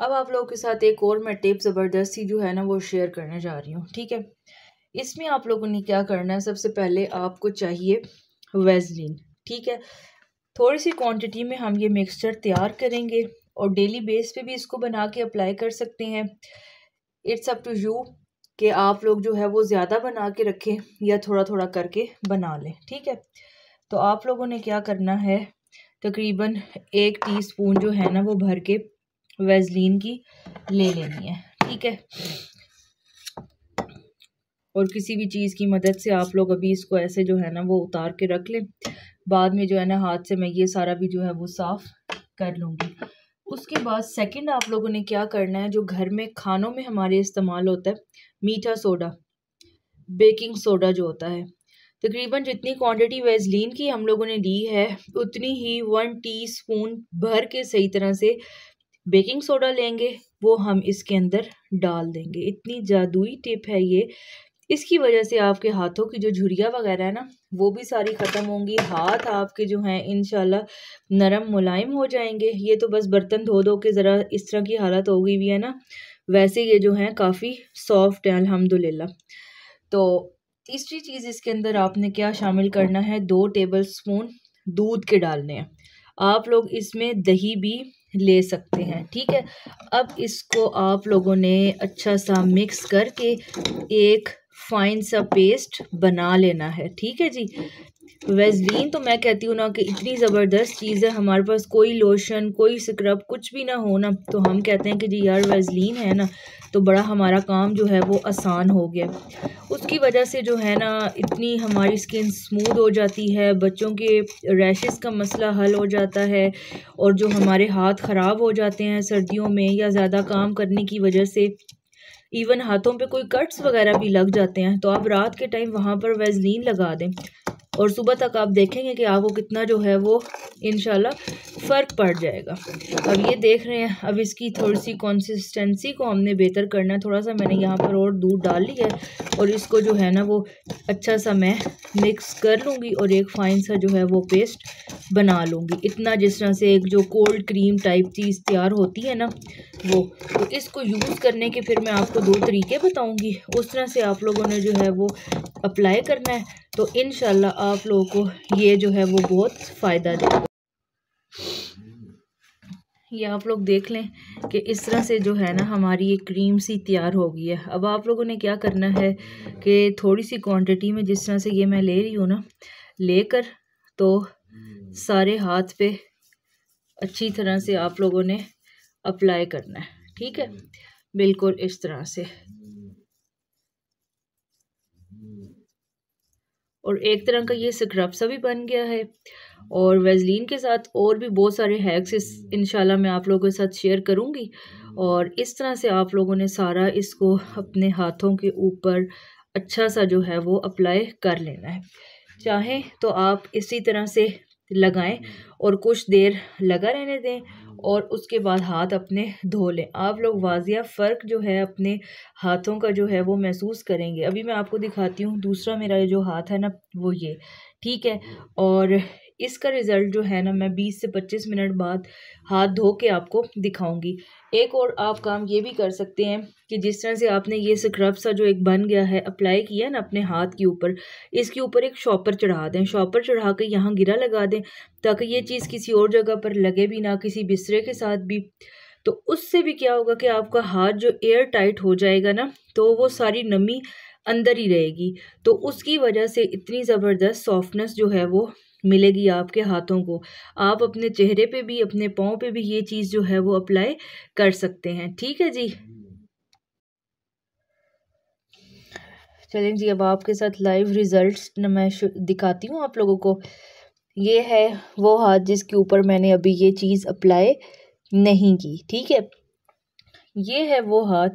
अब आप लोगों के साथ एक और मैं टिप ज़बरदस्ती जो है ना वो शेयर करने जा रही हूँ ठीक है इसमें आप लोगों ने क्या करना है सबसे पहले आपको चाहिए वेजलिन ठीक है थोड़ी सी क्वांटिटी में हम ये मिक्सचर तैयार करेंगे और डेली बेस पे भी इसको बना के अप्लाई कर सकते हैं इट्स अप टू यू कि आप लोग जो है वो ज़्यादा बना के रखें या थोड़ा थोड़ा करके बना लें ठीक है तो आप लोगों ने क्या करना है तकरीबन एक टीस्पून जो है ना वो भर के वेजलिन की ले लेनी है ठीक है और किसी भी चीज़ की मदद से आप लोग अभी इसको ऐसे जो है ना वो उतार के रख लें बाद में जो है ना हाथ से मैं ये सारा भी जो है वो साफ़ कर लूँगी उसके बाद सेकंड आप लोगों ने क्या करना है जो घर में खानों में हमारे इस्तेमाल होता है मीठा सोडा बेकिंग सोडा जो होता है तकरीबन जितनी क्वांटिटी वेजलिन की हम लोगों ने ली है उतनी ही वन टीस्पून भर के सही तरह से बेकिंग सोडा लेंगे वो हम इसके अंदर डाल देंगे इतनी जादुई टिप है ये इसकी वजह से आपके हाथों की जो झुरिया वगैरह है ना वो भी सारी ख़त्म होंगी हाथ आपके जो हैं इन नरम मुलायम हो जाएंगे ये तो बस बर्तन धो धो के ज़रा इस तरह की हालत हो गई हुई है ना वैसे ये जो हैं काफ़ी सॉफ्ट हैं अलहमदिल्ला तो तीसरी चीज़ इसके अंदर आपने क्या शामिल करना है दो टेबल स्पून दूध के डालने हैं आप लोग इसमें दही भी ले सकते हैं ठीक है अब इसको आप लोगों ने अच्छा सा मिक्स करके एक फाइन सा पेस्ट बना लेना है ठीक है जी वेजलिन तो मैं कहती हूँ ना कि इतनी ज़बरदस्त चीज़ है हमारे पास कोई लोशन कोई स्क्रब कुछ भी ना हो ना तो हम कहते हैं कि जी यार वेजलिन है ना तो बड़ा हमारा काम जो है वो आसान हो गया उसकी वजह से जो है ना इतनी हमारी स्किन स्मूद हो जाती है बच्चों के रैशेस का मसला हल हो जाता है और जो हमारे हाथ ख़राब हो जाते हैं सर्दियों में या ज़्यादा काम करने की वजह से इवन हाथों पे कोई कट्स वगैरह भी लग जाते हैं तो आप रात के टाइम वहाँ पर वैजलिन लगा दें और सुबह तक आप देखेंगे कि आपको कितना जो है वो इन फ़र्क पड़ जाएगा अब ये देख रहे हैं अब इसकी थोड़ी सी कंसिस्टेंसी को हमने बेहतर करना है थोड़ा सा मैंने यहाँ पर और दूध डाल ली है और इसको जो है ना वो अच्छा सा मैं मिक्स कर लूँगी और एक फ़ाइन सा जो है वो पेस्ट बना लूँगी इतना जिस तरह से एक जो कोल्ड क्रीम टाइप चीज़ तैयार होती है ना वो तो इसको यूज़ करने के फिर मैं आपको दो तरीके बताऊँगी उस तरह से आप लोगों ने जो है वो अप्लाई करना है तो इन आप लोगों को ये जो है वो बहुत फ़ायदा देगा ये आप लोग देख लें कि इस तरह से जो है ना हमारी ये क्रीम सी तैयार हो गई है अब आप लोगों ने क्या करना है कि थोड़ी सी क्वांटिटी में जिस तरह से ये मैं ले रही हूँ ना लेकर तो सारे हाथ पे अच्छी तरह से आप लोगों ने अप्लाई करना है ठीक है बिल्कुल इस तरह से और एक तरह का ये स्क्रब सा भी बन गया है और वेजलिन के साथ और भी बहुत सारे हैक्स इस इनशाला मैं आप लोगों के साथ शेयर करूँगी और इस तरह से आप लोगों ने सारा इसको अपने हाथों के ऊपर अच्छा सा जो है वो अप्लाई कर लेना है चाहें तो आप इसी तरह से लगाएं हम्म। और कुछ देर लगा रहने दें हम्म। और उसके बाद हाथ अपने धो लें आप लोग वाजिया फ़र्क जो है अपने हाथों का जो है वो महसूस करेंगे अभी मैं आपको दिखाती हूँ दूसरा मेरा जो हाथ है ना वो ये ठीक है हम्म। और इसका रिज़ल्ट जो है ना मैं बीस से पच्चीस मिनट बाद हाथ धो के आपको दिखाऊंगी एक और आप काम ये भी कर सकते हैं कि जिस तरह से आपने ये स्क्रब सा जो एक बन गया है अप्लाई किया ना अपने हाथ के ऊपर इसके ऊपर एक शॉपर चढ़ा दें शॉपर चढ़ा के यहाँ गिरा लगा दें ताकि ये चीज़ किसी और जगह पर लगे भी ना किसी बिस्तरे के साथ भी तो उससे भी क्या होगा कि आपका हाथ जो एयर टाइट हो जाएगा ना तो वो सारी नमी अंदर ही रहेगी तो उसकी वजह से इतनी ज़बरदस्त सॉफ्टनेस जो है वो मिलेगी आपके हाथों को आप अपने चेहरे पे भी अपने पाँव पे भी ये चीज़ जो है वो अप्लाई कर सकते हैं ठीक है जी चलें जी अब आपके साथ लाइव रिजल्ट्स मैं दिखाती हूँ आप लोगों को ये है वो हाथ जिसके ऊपर मैंने अभी ये चीज़ अप्लाई नहीं की ठीक है ये है वो हाथ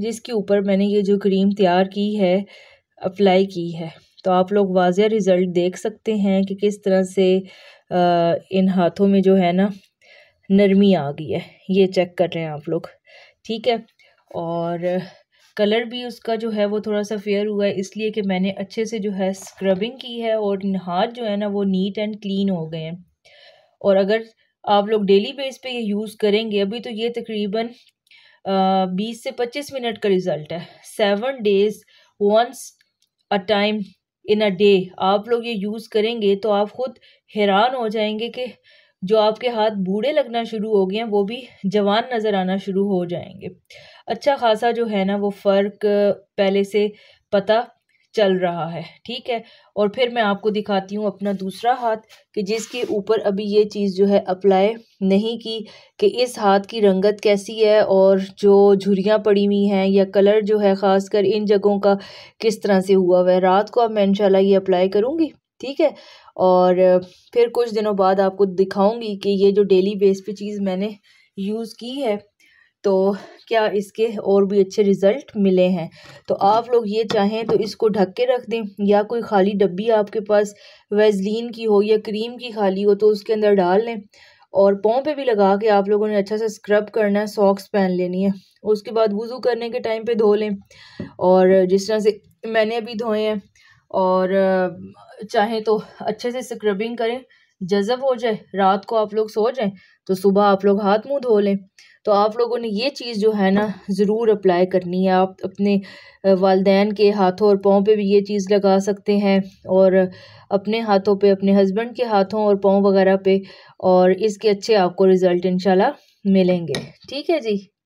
जिसके ऊपर मैंने ये जो क्रीम तैयार की है अप्लाई की है तो आप लोग वाजिया रिज़ल्ट देख सकते हैं कि किस तरह से आ, इन हाथों में जो है ना नरमी आ गई है ये चेक कर रहे हैं आप लोग ठीक है और कलर भी उसका जो है वो थोड़ा सा फेयर हुआ है इसलिए कि मैंने अच्छे से जो है स्क्रबिंग की है और हाथ जो है ना वो नीट एंड क्लीन हो गए हैं और अगर आप लोग डेली बेस पे ये यूज़ करेंगे अभी तो ये तकरीबन बीस से पच्चीस मिनट का रिज़ल्ट है seven days once a time in a day आप लोग ये यूज़ करेंगे तो आप खुद हैरान हो जाएंगे कि जो आपके हाथ बूढ़े लगना शुरू हो गए हैं वो भी जवान नज़र आना शुरू हो जाएंगे अच्छा खासा जो है ना वो फ़र्क पहले से पता चल रहा है ठीक है और फिर मैं आपको दिखाती हूँ अपना दूसरा हाथ कि जिसके ऊपर अभी ये चीज़ जो है अप्लाई नहीं की कि इस हाथ की रंगत कैसी है और जो झुरियाँ पड़ी हुई हैं या कलर जो है ख़ासकर इन जगहों का किस तरह से हुआ हुआ है रात को अब मैं इनशाला ये अप्लाई करूँगी ठीक है और फिर कुछ दिनों बाद आपको दिखाऊँगी कि ये जो डेली बेस पर चीज़ मैंने यूज़ की है तो क्या इसके और भी अच्छे रिज़ल्ट मिले हैं तो आप लोग ये चाहें तो इसको ढक के रख दें या कोई खाली डब्बी आपके पास वेजलिन की हो या क्रीम की खाली हो तो उसके अंदर डाल लें और पाँव पे भी लगा के आप लोगों ने अच्छा सा स्क्रब करना है सॉक्स पहन लेनी है उसके बाद वज़ू करने के टाइम पे धो लें और जिस तरह से मैंने अभी धोए हैं और चाहें तो अच्छे से स्क्रबिंग करें जज़ब हो जाए रात को आप लोग सो जाएं तो सुबह आप लोग हाथ मुंह धो लें तो आप लोगों ने ये चीज़ जो है ना ज़रूर अप्लाई करनी है आप अपने वालदेन के हाथों और पाँव पे भी ये चीज़ लगा सकते हैं और अपने हाथों पे अपने हस्बैंड के हाथों और पाँव वगैरह पे और इसके अच्छे आपको रिज़ल्ट इंशाल्लाह मिलेंगे ठीक है जी